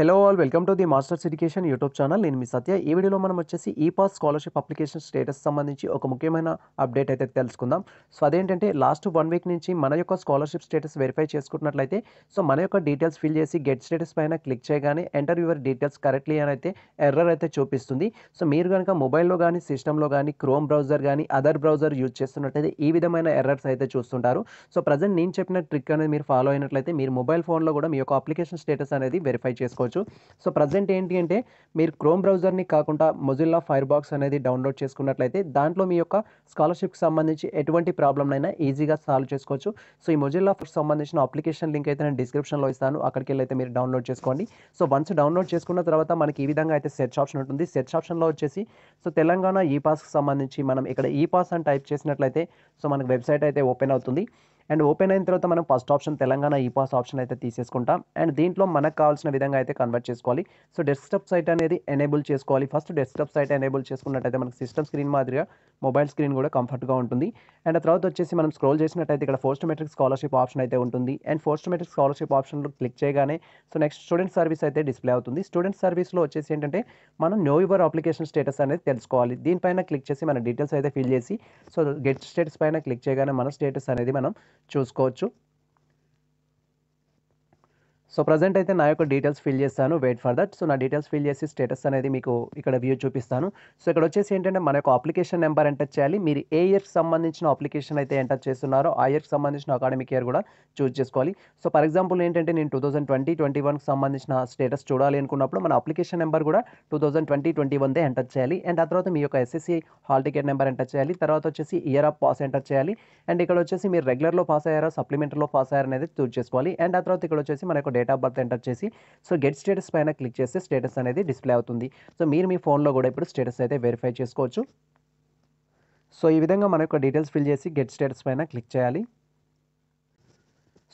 hello all welcome to the Masters Education YouTube channel నేను మీ సత్య ఈ వీడియోలో మనం వచ్చేసి ఈ పాస్ స్కాలర్షిప్ అప్లికేషన్ స్టేటస్ సంబంధించి ఒక ముఖ్యమైన అప్డేట్ అయితే తెలుసుకుందాం సో అదేంటంటే లాస్ట్ వన్ వీక్ నుంచి మన యొక్క స్కాలర్షిప్ స్టేటస్ వెరిఫై చేసుకున్నట్లయితే సో మన యొక్క డీటెయిల్స్ ఫిల్ చేసి గెట్ స్టేటస్ పైన క్లిక్ చేయగానే ఎంటర్ యువర్ డీటెయిల్స్ కరెక్ట్లీ అని అయితే ఎర్రర్ అయితే చూపిస్తుంది సో మీరు కనుక మొబైల్లో కానీ సిస్టంలో కానీ క్రోమ్ బ్రౌజర్ కానీ అదర్ బ్రౌజర్ యూజ్ చేస్తున్నట్లయితే ఈ విధమైన ఎర్రర్స్ అయితే చూస్తుంటారు సో ప్రజెంట్ నేను చెప్పిన ట్రిక్ అనేది మీరు ఫాలో అయినట్లయితే మీరు మొబైల్ ఫోన్లో కూడా మీ యొక్క అప్లికేషన్ స్టేటస్ అనేది వెరిఫై చేసుకోవచ్చు చేసుకోవచ్చు సో ప్రజెంట్ ఏంటి అంటే మీరు క్రోమ్ బ్రౌజర్ని కాకుండా మొజిల్లా ఫైర్ బాక్స్ అనేది డౌన్లోడ్ చేసుకున్నట్లయితే దాంట్లో మీ యొక్క స్కాలర్షిప్కి సంబంధించి ఎటువంటి ప్రాబ్లంనైనా ఈజీగా సాల్వ్ చేసుకోవచ్చు సో ఈ మొజిల్లా సంబంధించిన అప్లికేషన్ లింక్ అయితే నేను డిస్క్రిప్షన్లో ఇస్తాను అక్కడికి వెళ్ళి అయితే మీరు డౌన్లోడ్ చేసుకోండి సో వన్స్ డౌన్లోడ్ చేసుకున్న తర్వాత మనకి ఈ విధంగా అయితే సెర్చ్ ఆప్షన్ ఉంటుంది సెర్చ్ ఆప్షన్లో వచ్చేసి సో తెలంగాణ ఈ పాస్కి సంబంధించి మనం ఇక్కడ ఈ పాస్ అని టైప్ చేసినట్లయితే సో మనకు వెబ్సైట్ అయితే ఓపెన్ అవుతుంది అండ్ ఓపెన్ అయిన తర్వాత మనం ఫస్ట్ ఆప్షన్ తెలంగాణ ఈ పాస్ ఆప్షన్ అయితే తీసేసుకుంటాం అండ్ దీంట్లో మనకు కావాల్సిన విధంగా అయితే కన్వర్ట్ చేసుకోవాలి సో డెస్క్టాప్ సైట్ అనేది ఎనేబుల్ చేసుకోవాలి ఫస్ట్ డెస్క్టాప్ సైట్ ఎనేబుల్ చేసుకున్నట్టయితే మనకు సిస్టమ్ స్క్రీన్ మాదిరిగా మొబైల్ స్క్రీన్ కూడా కంఫర్ట్గా ఉంటుంది అండ్ తర్వాత వచ్చేసి మనం స్క్రోల్ చేసినట్టయితే ఇక్కడ ఫోస్ట్ మెట్రిక్ స్కాలర్షిప్ ఆప్షన్ అయితే ఉంటుంది అండ్ ఫోస్ట్ మెట్రిక్ స్కాలర్షిప్ ఆప్షన్లో క్లిక్ చేయగానే సో నెక్స్ట్ స్టూడెంట్ సర్వీస్ అయితే డిస్ప్లే అవుతుంది స్టూడెంట్ సర్వీస్లో వచ్చేసి ఏంటంటే మనం నో యువర్ అప్లికేషన్ స్టేటస్ అనేది తెలుసుకోవాలి దీనిపైన క్లిక్ చేసి మన డీటెయిల్స్ అయితే ఫిల్ చేసి సో గెట్ స్టేటస్ పైన క్లిక్ చేయగానే మన స్టేటస్ అనేది మనం చూసుకోవచ్చు సో ప్రజెంట్ అయితే నా యొక్క డీటెయిల్స్ ఫిల్ చేస్తాను వెయిట్ ఫర్ దట్ సో నా డీటెయిల్స్ ఫిల్ చేసి స్టేటస్ అనేది మీకు ఇక్కడ వ్యూ చూపిస్తాను సో ఇక్కడ వచ్చేసి ఏంటంటే మన యొక్క అప్లికేషన్ నెంబర్ ఎంటర్ చేయాలి మీరు ఏ ఇయర్కి సంబంధించిన అప్లికేషన్ అయితే ఎంటర్ చేస్తున్నారో ఆ ఇయర్కి సంబంధించిన అకాడమిక్ ఇయర్ కూడా చూజ్ చేసుకోవాలి సో ఫర్ ఎగ్జాంపుల్ ఏంటంటే నేను టూ థౌసండ్ ట్వంటీ ట్వంటీ వన్కి సంబంధించిన స్టేటస్ చూడాలి అనుకున్నప్పుడు మన అప్లికేషన్ నెంబర్ కూడా టూ థౌసండ్ ట్వంటీ ట్వంటీ వన్దే ఎంటర్ చేయాలి అండ్ ఆ తర్వాత మీ యొక్క SSC hall ticket number enter చేయాలి తర్వాత వచ్చేసి ఇయర్ ఆఫ్ పాస్ ఎంటర్ చేయాలి అండ్ ఇక్కడ వచ్చేసి మీరు రెగ్యులర్లో పాస్ అయ్యారా సప్లిమెంటరీలో పాస్ అయ్యారనేది చూజ్ చేసుకోవాలి అండ్ ఆ తర్వాత ఇక్కడ వచ్చేసి మన యొక్క డేట్ ఆఫ్ బర్త్ ఎంటర్ చేసి సో గెట్ స్టేటస్ పైన క్లిక్ చేస్తే స్టేటస్ అనేది డిస్ప్లే అవుతుంది సో మీరు మీ ఫోన్లో కూడా ఇప్పుడు స్టేటస్ అయితే వెరిఫై చేసుకోవచ్చు సో ఈ విధంగా మన యొక్క డీటెయిల్స్ ఫిల్ చేసి గెట్ స్టేటస్ పైన క్లిక్ చేయాలి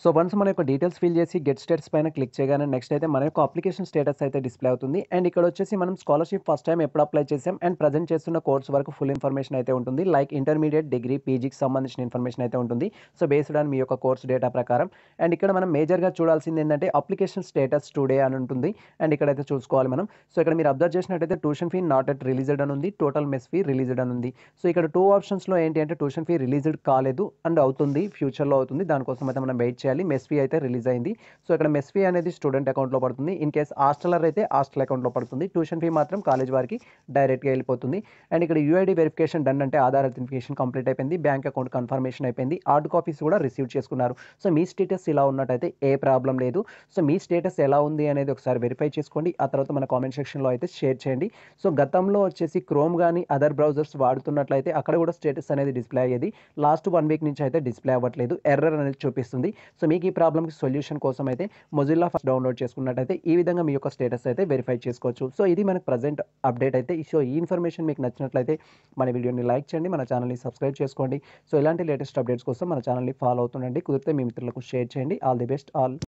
సో వన్స్ మన యొక్క డీటెయిల్స్ ఫిల్ చేసి గెట్ స్టేట్స్ పైన క్లిక్ చేయగానే నెక్స్ట్ అయితే మన యొక్క అప్లికేషన్ స్టేటస్ అయితే డిస్ప్లే అవుతుంది అండ్ ఇక్కడ వచ్చేసి మనం స్కాలర్షిప్ ఫస్ట్ టైం ఎప్పుడు అప్లై చేసాం అండ్ ప్రజెంట్ చేస్తున్న కోర్స్ వరకు ఫుల్ ఇన్ఫర్మేషన్ అయితే ఉంటుంది లైక్ ఇంటర్మీడియట్ డిగ్రీ పీజీకి సంబంధించిన ఇన్ఫర్మేషన్ అయితే ఉంటుంది సో బేస్డ్ ఆన్ మీ యొక్క కోర్స్ డేటా ప్రకారం అండ్ ఇక్కడ మనం మేజర్గా చూడాల్సింది ఏంటంటే అప్లికేషన్ స్టేటస్ టుడే అని ఉంటుంది అండ్ ఇక్కడైతే చూసుకోవాలి మనం సో ఇక్కడ మీరు అబ్జర్వ్ చేసినట్టయితే tuition fee not yet released అని ఉంది టోటల్ మెస్ ఫీ రిలీజ్డ్ అని ఉంది సో ఇక్కడ టూ ఆప్షన్స్లో ఏంటి అంటే ట్యూషన్ ఫీ రిలీజ్డ్ కాలేదు అండ్ అవుతుంది ఫ్యూచర్లో అవుతుంది దానికోసం అయితే మనం వెయిట్ చేయాలి మెస్ఫీ అయితే రిలీజ్ అయింది సో ఇక్కడ మెస్ఫీ అనేది స్టూడెంట్ అకౌంట్లో పడుతుంది ఇన్ కేస్ హాస్టలర్ అయితే హాస్టల్ అకౌంట్లో పడుతుంది ట్యూషన్ ఫీ మాత్రం కాలేజ్ వారికి డైరెక్ట్గా వెళ్ళిపోతుంది అండ్ ఇక్కడ యూఐడి వెరిఫికేషన్ డన్ అంటే ఆధార్ వెరిఫికేషన్ కంప్లీట్ అయిపోయింది బ్యాంక్ అకౌంట్ కన్ఫర్మేషన్ అయిపోయింది హార్డ్ కాపీస్ కూడా రిసీవ్ చేసుకున్నారు సో మీ స్టేటస్ ఇలా ఉన్నట్టయితే ఏ ప్రాబ్లం లేదు సో మీ స్టేటస్ ఎలా ఉంది అనేది ఒకసారి వెరిఫై చేసుకోండి ఆ తర్వాత మన కామెంట్ సెక్షన్లో అయితే షేర్ చేయండి సో గతంలో వచ్చేసి క్రోమ్ కానీ అదర్ బ్రౌజర్స్ వాడుతున్నట్లయితే అక్కడ కూడా స్టేటస్ అనేది డిస్ప్లే అయ్యేది లాస్ట్ వన్ వీక్ నుంచి అయితే డిస్ప్లే అవ్వట్లేదు ఎర్రర్ అనేది చూపిస్తుంది సో మీకు ఈ ప్రాబ్లమ్కి సొల్యూషన్ కోసం అయితే మొజిల్లా ఫస్ట్ డౌన్లోడ్ చేసుకున్నట్టయితే ఈ విధంగా మీ యొక్క స్టేటస్ అయితే వెరిఫై చేసుకోవచ్చు సో ఇది మనకు ప్రజెంట్ అప్డేట్ అయితే సో ఈ ఇన్ఫర్మేషన్ మీకు నచ్చినట్లయితే మన వీడియోని లైక్ చేయండి మన ఛానల్ని సబ్స్క్రైబ్ చేసుకోండి సో ఇలాంటి లేటెస్ట్ అప్డేట్స్ కోసం మన ఛానల్ని ఫాలో అవుతుండండి కుదిరితే మీ మిత్రులకు షేర్ చేయండి ఆల్ ది బెస్ట్ ఆల్